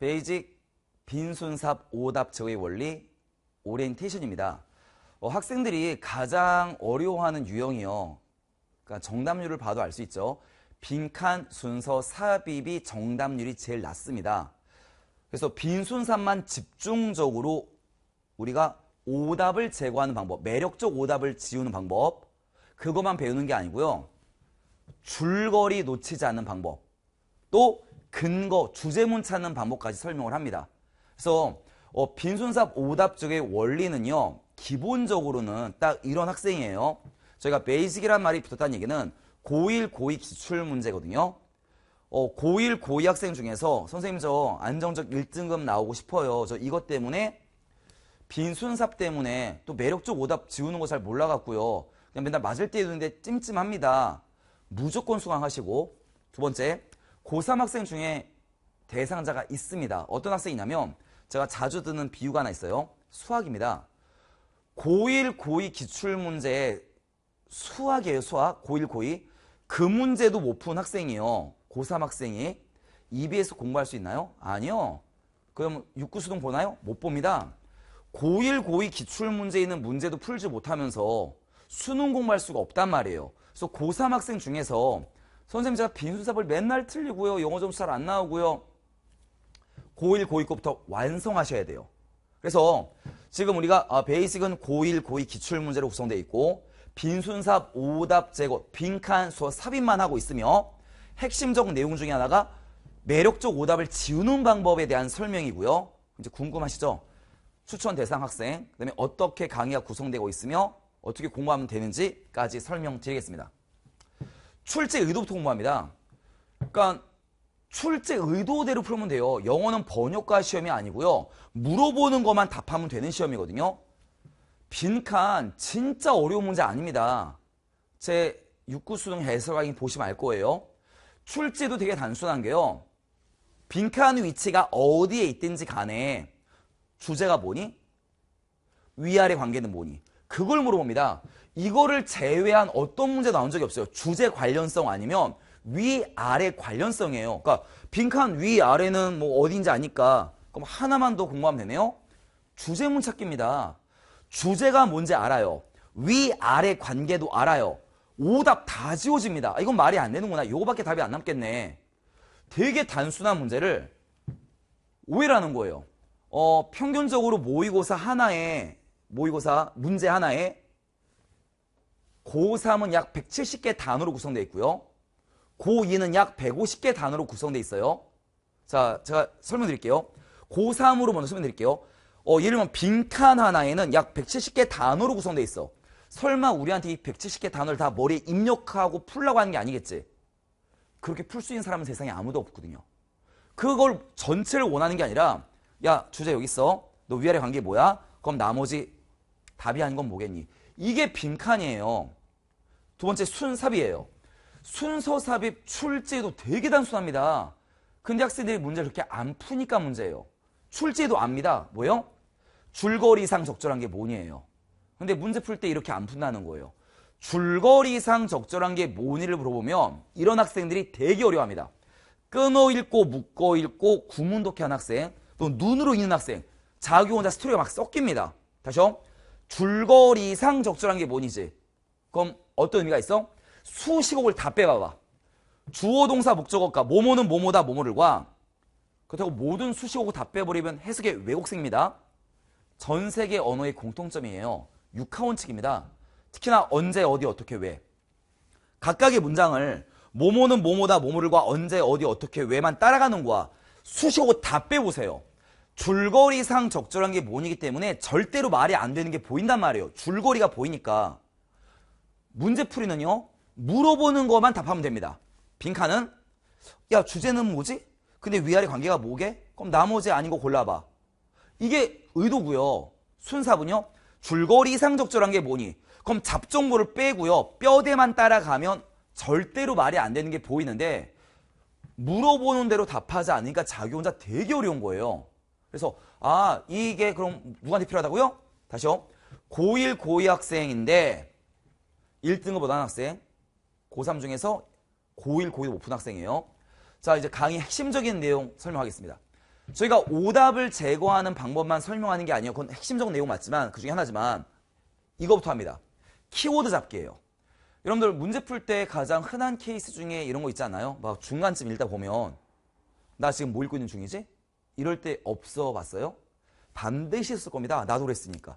베이직 빈순삽 오답제의 원리 오리엔테이션입니다. 어, 학생들이 가장 어려워하는 유형이요. 그러니까 정답률을 봐도 알 수 있죠. 빈칸 순서 삽입이 정답률이 제일 낮습니다. 그래서 빈순삽만 집중적으로 우리가 오답을 제거하는 방법, 매력적 오답을 지우는 방법 그것만 배우는 게 아니고요. 줄거리 놓치지 않는 방법 또 근거, 주제문 찾는 방법까지 설명을 합니다. 그래서 어, 빈손삽 오답쪽의 원리는요. 기본적으로는 딱 이런 학생이에요. 저희가 베이직이란 말이 붙었다는 얘기는 고1, 고2 기출 문제거든요. 어, 고1, 고2 학생 중에서 선생님 저 안정적 1등급 나오고 싶어요. 저 이것 때문에 빈손삽 때문에 또 매력적 오답 지우는 거 잘 몰라갖고요. 그냥 맨날 맞을 때 있는데 찜찜합니다. 무조건 수강하시고 두 번째 고3 학생 중에 대상자가 있습니다. 어떤 학생이냐면 제가 자주 듣는 비유가 하나 있어요. 수학입니다. 고1, 고2 기출문제에 수학이에요, 수학. 고1, 고2. 그 문제도 못 푼 학생이에요. 고3 학생이. EBS 공부할 수 있나요? 아니요. 그럼 육구수동 보나요? 못 봅니다. 고1, 고2 기출문제에 있는 문제도 풀지 못하면서 수능 공부할 수가 없단 말이에요. 그래서 고3 학생 중에서 선생님 제가 빈수삽을 맨날 틀리고요. 영어 점수 잘 안 나오고요. 고1, 고2 거부터 완성하셔야 돼요. 그래서 지금 우리가 아, 베이직은 고1, 고2 기출문제로 구성되어 있고 빈순삽, 오답, 제곱, 빈칸, 수어, 삽입만 하고 있으며 핵심적 내용 중에 하나가 매력적 오답을 지우는 방법에 대한 설명이고요. 이제 궁금하시죠? 추천 대상 학생, 그 다음에 어떻게 강의가 구성되고 있으며 어떻게 공부하면 되는지까지 설명드리겠습니다. 출제 의도부터 공부합니다. 그러니까 출제 의도대로 풀면 돼요. 영어는 번역과 시험이 아니고요. 물어보는 것만 답하면 되는 시험이거든요. 빈칸 진짜 어려운 문제 아닙니다. 제 6구 수능 해설 강의 보시면 알 거예요. 출제도 되게 단순한 게요. 빈칸 위치가 어디에 있든지 간에 주제가 뭐니? 위아래 관계는 뭐니? 그걸 물어봅니다. 이거를 제외한 어떤 문제 나온 적이 없어요. 주제 관련성 아니면 위아래 관련성이에요. 그러니까 빈칸 위아래는 뭐 어딘지 아니까 그럼 하나만 더 공부하면 되네요. 주제문 찾기입니다. 주제가 뭔지 알아요. 위아래 관계도 알아요. 오답 다 지워집니다. 아, 이건 말이 안 되는구나. 이거밖에 답이 안 남겠네. 되게 단순한 문제를 오해라는 거예요. 어, 평균적으로 모의고사 하나에 모의고사 문제 하나에 고3은 약 170개 단어로 구성되어 있고요. 고2는 약 150개 단어로 구성되어 있어요. 자, 제가 설명드릴게요. 고3으로 먼저 설명드릴게요. 어, 예를 들면 빈칸 하나에는 약 170개 단어로 구성되어 있어. 설마 우리한테 이 170개 단어를 다 머리에 입력하고 풀라고 하는 게 아니겠지? 그렇게 풀 수 있는 사람은 세상에 아무도 없거든요. 그걸 전체를 원하는 게 아니라 야, 주제 여기 있어. 너 위아래 관계 뭐야? 그럼 나머지 답이 아닌 건 뭐겠니? 이게 빈칸이에요. 두 번째 순삽이에요. 순서 삽입 출제도 되게 단순합니다. 근데 학생들이 문제를 그렇게 안 푸니까 문제예요. 출제도 압니다. 뭐요? 줄거리상 적절한 게 뭐니에요. 근데 문제 풀 때 이렇게 안 푼다는 거예요. 줄거리상 적절한 게 뭐니를 물어보면 이런 학생들이 되게 어려워합니다. 끊어 읽고 묶어 읽고 구문독해 한 학생 또 눈으로 읽는 학생 자기 혼자 스토리가 막 섞입니다. 다시요. 줄거리상 적절한 게 뭐니지? 그럼 어떤 의미가 있어? 수식옥을 다 빼봐봐. 주어 동사 목적어가 모모는 모모다 모모를과 그렇다고 모든 수식어고 다 빼버리면 해석의 왜곡생입니다. 전 세계 언어의 공통점이에요. 육하원칙입니다. 특히나 언제 어디 어떻게 왜 각각의 문장을 모모는 모모다 모모를과 언제 어디 어떻게 왜만 따라가는 거야. 수식어고 다 빼보세요. 줄거리상 적절한 게 뭐니기 때문에 절대로 말이 안 되는 게 보인단 말이에요. 줄거리가 보이니까. 문제풀이는요. 물어보는 것만 답하면 됩니다. 빈칸은 야 주제는 뭐지? 근데 위아래 관계가 뭐게? 그럼 나머지 아닌 거 골라봐. 이게 의도고요. 순사분요. 줄거리상 적절한 게 뭐니? 그럼 잡종고를 빼고요. 뼈대만 따라가면 절대로 말이 안 되는 게 보이는데 물어보는 대로 답하지 않으니까 자기 혼자 되게 어려운 거예요. 그래서 아 이게 그럼 누구한테 필요하다고요? 다시요. 고1 고2 학생인데 1등급 못한 학생 고3 중에서 고1 고2 못푼 학생이에요. 자 이제 강의 핵심적인 내용 설명하겠습니다. 저희가 오답을 제거하는 방법만 설명하는 게 아니에요. 그건 핵심적 내용 맞지만 그 중에 하나지만 이거부터 합니다. 키워드 잡기예요. 여러분들 문제 풀 때 가장 흔한 케이스 중에 이런 거 있잖아요. 막 중간쯤 읽다 보면 나 지금 뭐 읽고 있는 중이지? 이럴 때 없어 봤어요? 반드시 있을 겁니다. 아, 나도 그랬으니까.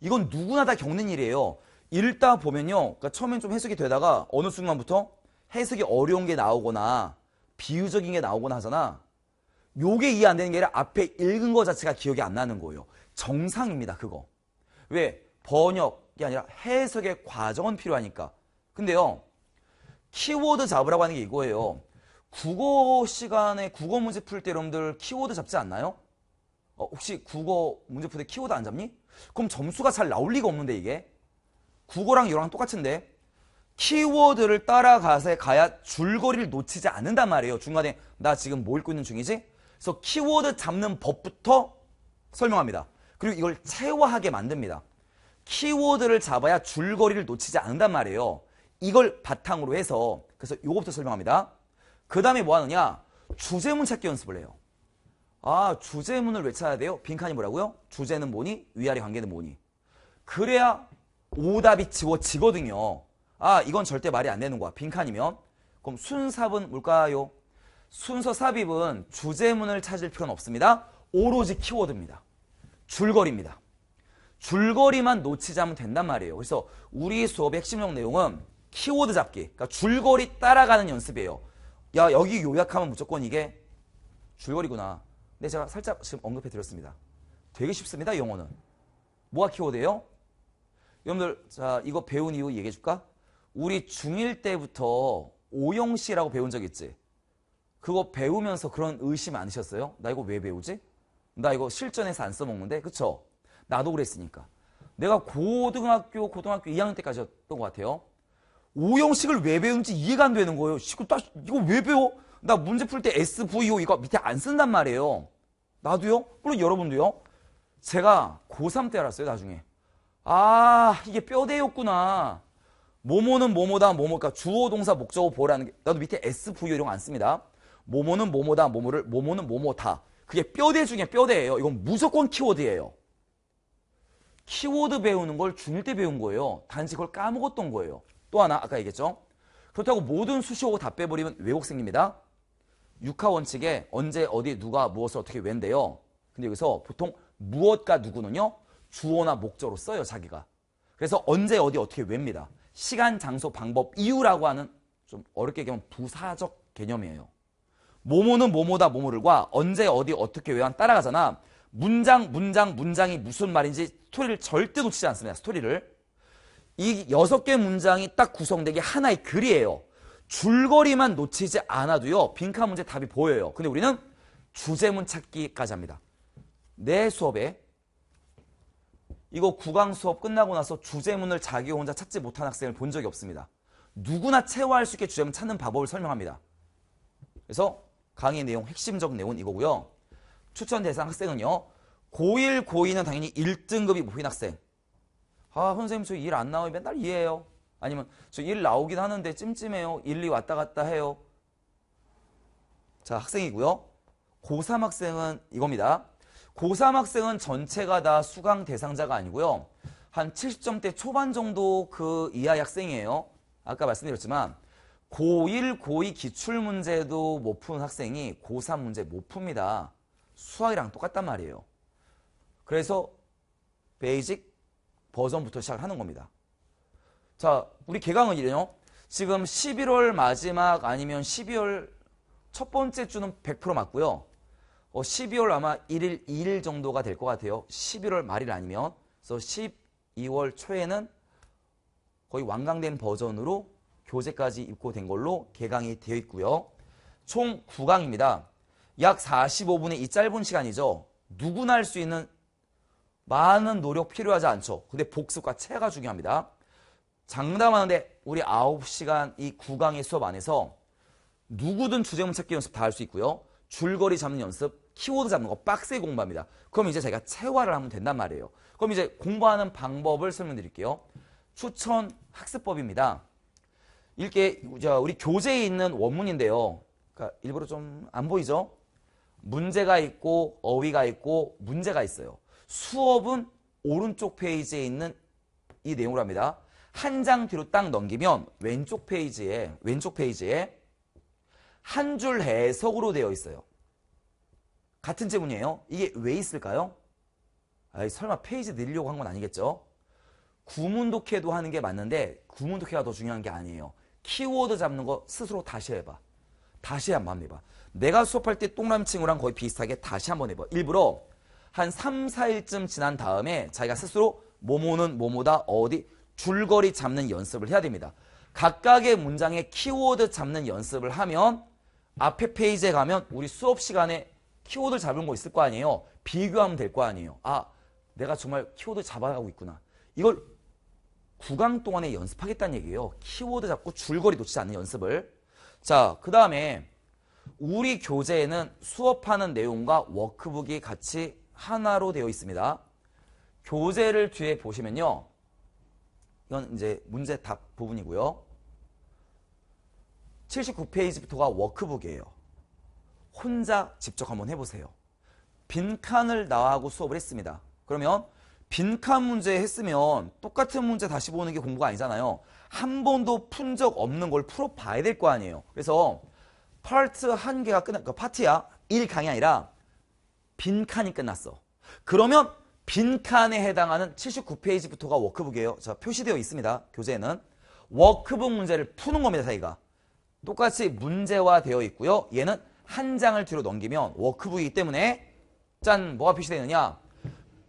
이건 누구나 다 겪는 일이에요. 읽다 보면요. 그러니까 처음엔 좀 해석이 되다가 어느 순간부터 해석이 어려운 게 나오거나 비유적인 게 나오거나 하잖아. 요게 이해 안 되는 게 아니라 앞에 읽은 거 자체가 기억이 안 나는 거예요. 정상입니다. 그거. 왜? 번역이 아니라 해석의 과정은 필요하니까. 근데요. 키워드 잡으라고 하는 게 이거예요. 국어 시간에 국어 문제 풀 때 여러분들 키워드 잡지 않나요? 어, 혹시 국어 문제 풀 때 키워드 안 잡니? 그럼 점수가 잘 나올 리가 없는데 이게 국어랑 이랑 똑같은데 키워드를 따라가서 가야 줄거리를 놓치지 않는단 말이에요. 중간에 나 지금 뭐 읽고 있는 중이지? 그래서 키워드 잡는 법부터 설명합니다. 그리고 이걸 체화하게 만듭니다. 키워드를 잡아야 줄거리를 놓치지 않는단 말이에요. 이걸 바탕으로 해서 그래서 이것부터 설명합니다. 그 다음에 뭐 하느냐? 주제문 찾기 연습을 해요. 아, 주제문을 왜 찾아야 돼요? 빈칸이 뭐라고요? 주제는 뭐니? 위아래 관계는 뭐니? 그래야 오답이 지워지거든요. 아, 이건 절대 말이 안 되는 거야. 빈칸이면. 그럼 순삽은 뭘까요? 순서 삽입은 주제문을 찾을 필요는 없습니다. 오로지 키워드입니다. 줄거리입니다. 줄거리만 놓치자면 된단 말이에요. 그래서 우리 수업의 핵심적 내용은 키워드 잡기, 그러니까 줄거리 따라가는 연습이에요. 야 여기 요약하면 무조건 이게 줄거리구나. 근데 제가 살짝 지금 언급해드렸습니다. 되게 쉽습니다. 영어는. 뭐가 키워드예요? 여러분들 자 이거 배운 이유 얘기해줄까? 우리 중1 때부터 오영씨라고 배운 적 있지? 그거 배우면서 그런 의심 안 드셨어요? 나 이거 왜 배우지? 나 이거 실전에서 안 써먹는데? 그쵸? 나도 그랬으니까. 내가 고등학교, 고등학교 2학년 때까지였던 것 같아요. 오형식을 왜 배운지 이해가 안 되는 거예요. 이거, 나, 이거 왜 배워? 나 문제 풀 때 SVO 이거 밑에 안 쓴단 말이에요. 나도요? 물론 여러분도요? 제가 고3 때 알았어요, 나중에. 아, 이게 뼈대였구나. 모모는 모모다, 모모가 그러니까 주어 동사 목적어 보라는 게 나도 밑에 SVO 이런 거 안 씁니다. 모모는 모모다, 모모를 모모는 모모다. 그게 뼈대 중에 뼈대예요. 이건 무조건 키워드예요. 키워드 배우는 걸 중1 때 배운 거예요. 단지 그걸 까먹었던 거예요. 또 하나 아까 얘기했죠. 그렇다고 모든 수시호고 다 빼버리면 왜곡 생깁니다. 육하 원칙에 언제 어디 누가 무엇을 어떻게 왠데요. 근데 여기서 보통 무엇과 누구는요. 주어나 목적으로 써요 자기가. 그래서 언제 어디 어떻게 왱니다. 시간, 장소, 방법, 이유라고 하는 좀 어렵게 얘기하면 부사적 개념이에요. 모모는 모모다 모모를과 언제 어디 어떻게 외환 따라가잖아. 문장 문장 문장이 무슨 말인지 스토리를 절대 놓치지 않습니다. 스토리를. 이 여섯 개 문장이 딱구성되게 하나의 글이에요. 줄거리만 놓치지 않아도요. 빈칸 문제 답이 보여요. 근데 우리는 주제문 찾기까지 합니다. 내 수업에 이거 구강 수업 끝나고 나서 주제문을 자기 혼자 찾지 못한 학생을 본 적이 없습니다. 누구나 채화할수 있게 주제문 찾는 방법을 설명합니다. 그래서 강의 내용 핵심적 내용은 이거고요. 추천 대상 학생은요. 고1, 고2는 당연히 1등급이 목인 학생. 아, 선생님 저 일 안 나와요. 맨날 이해해요. 아니면 저 일 나오긴 하는데 찜찜해요. 일이 왔다 갔다 해요. 자, 학생이고요. 고3 학생은 이겁니다. 고3 학생은 전체가 다 수강 대상자가 아니고요. 한 70점대 초반 정도 그 이하 학생이에요. 아까 말씀드렸지만 고1, 고2 기출문제도 못 푸는 학생이 고3 문제 못 풉니다. 수학이랑 똑같단 말이에요. 그래서 베이직, 버전부터 시작하는 겁니다. 자, 우리 개강은이래요. 지금 11월 마지막 아니면 12월 첫 번째 주는 100% 맞고요. 어, 12월 아마 1일, 2일 정도가 될 것 같아요. 11월 말일 아니면. 그래서 12월 초에는 거의 완강된 버전으로 교재까지 입고된 걸로 개강이 되어 있고요. 총 9강입니다. 약 45분의 이 짧은 시간이죠. 누구나 할 수 있는 많은 노력 필요하지 않죠. 근데 복습과 체가 중요합니다. 장담하는데 우리 9시간 이 9강의 수업 안에서 누구든 주제문 찾기 연습 다 할 수 있고요. 줄거리 잡는 연습, 키워드 잡는 거 빡세게 공부합니다. 그럼 이제 제가 체화를 하면 된단 말이에요. 그럼 이제 공부하는 방법을 설명드릴게요. 추천 학습법입니다. 이렇게 우리 교재에 있는 원문인데요. 그러니까 일부러 좀 안 보이죠? 문제가 있고 어휘가 있고 문제가 있어요. 수업은 오른쪽 페이지에 있는 이 내용을 합니다. 한 장 뒤로 딱 넘기면 왼쪽 페이지에 왼쪽 페이지에 한 줄 해석으로 되어 있어요. 같은 질문이에요. 이게 왜 있을까요? 아이, 설마 페이지 늘리려고 한 건 아니겠죠? 구문독해도 하는 게 맞는데 구문독해가 더 중요한 게 아니에요. 키워드 잡는 거 스스로 다시 해봐. 다시 한번 해봐. 내가 수업할 때똥남친구랑 거의 비슷하게 다시 한번 해봐. 일부러 한 3, 4일쯤 지난 다음에 자기가 스스로 모모는 모모다 어디 줄거리 잡는 연습을 해야 됩니다. 각각의 문장의 키워드 잡는 연습을 하면 앞에 페이지에 가면 우리 수업 시간에 키워드 를 잡은 거 있을 거 아니에요. 비교하면 될 거 아니에요. 아, 내가 정말 키워드 잡아가고 있구나. 이걸 구강 동안에 연습하겠다는 얘기예요. 키워드 잡고 줄거리 놓치지 않는 연습을. 자, 그 다음에 우리 교재에는 수업하는 내용과 워크북이 같이 하나로 되어 있습니다. 교재를 뒤에 보시면요. 이건 이제 문제 답 부분이고요. 79페이지부터가 워크북이에요. 혼자 직접 한번 해보세요. 빈칸을 나하고 수업을 했습니다. 그러면 빈칸 문제 했으면 똑같은 문제 다시 보는 게 공부가 아니잖아요. 한 번도 푼 적 없는 걸 풀어봐야 될 거 아니에요. 그래서 파트 한 개가 끝나, 그 파트야. 1강이 아니라 빈칸이 끝났어. 그러면 빈칸에 해당하는 79페이지부터가 워크북이에요. 자, 표시되어 있습니다. 교재에는. 워크북 문제를 푸는 겁니다. 자기가 똑같이 문제화 되어 있고요. 얘는 한 장을 뒤로 넘기면 워크북이기 때문에 짠 뭐가 표시되느냐.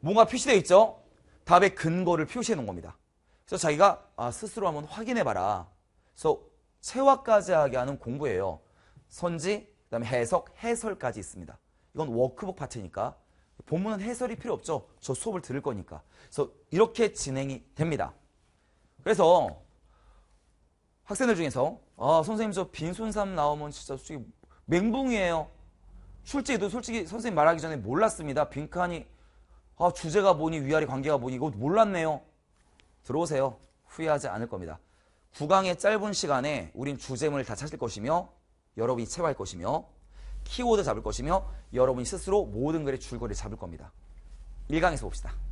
뭔가 표시되어 있죠. 답의 근거를 표시해 놓은 겁니다. 그래서 자기가 아, 스스로 한번 확인해봐라. 그래서 체화까지 하게 하는 공부예요. 선지, 그 다음에 해석, 해설까지 있습니다. 이건 워크북 파트니까 본문은 해설이 필요 없죠. 저 수업을 들을 거니까. 그래서 이렇게 진행이 됩니다. 그래서 학생들 중에서 아 선생님 저 빈손삼 나오면 진짜 솔직히 맹붕이에요 솔직히도 솔직히 선생님 말하기 전에 몰랐습니다. 빈칸이 아 주제가 뭐니 위아래 관계가 뭐니 이거 몰랐네요. 들어오세요. 후회하지 않을 겁니다. 9강의 짧은 시간에 우린 주제문을 다 찾을 것이며 여러분이 체화할 것이며 키워드 잡을 것이며 여러분이 스스로 모든 글의 줄거리를 잡을 겁니다. 1강에서 봅시다.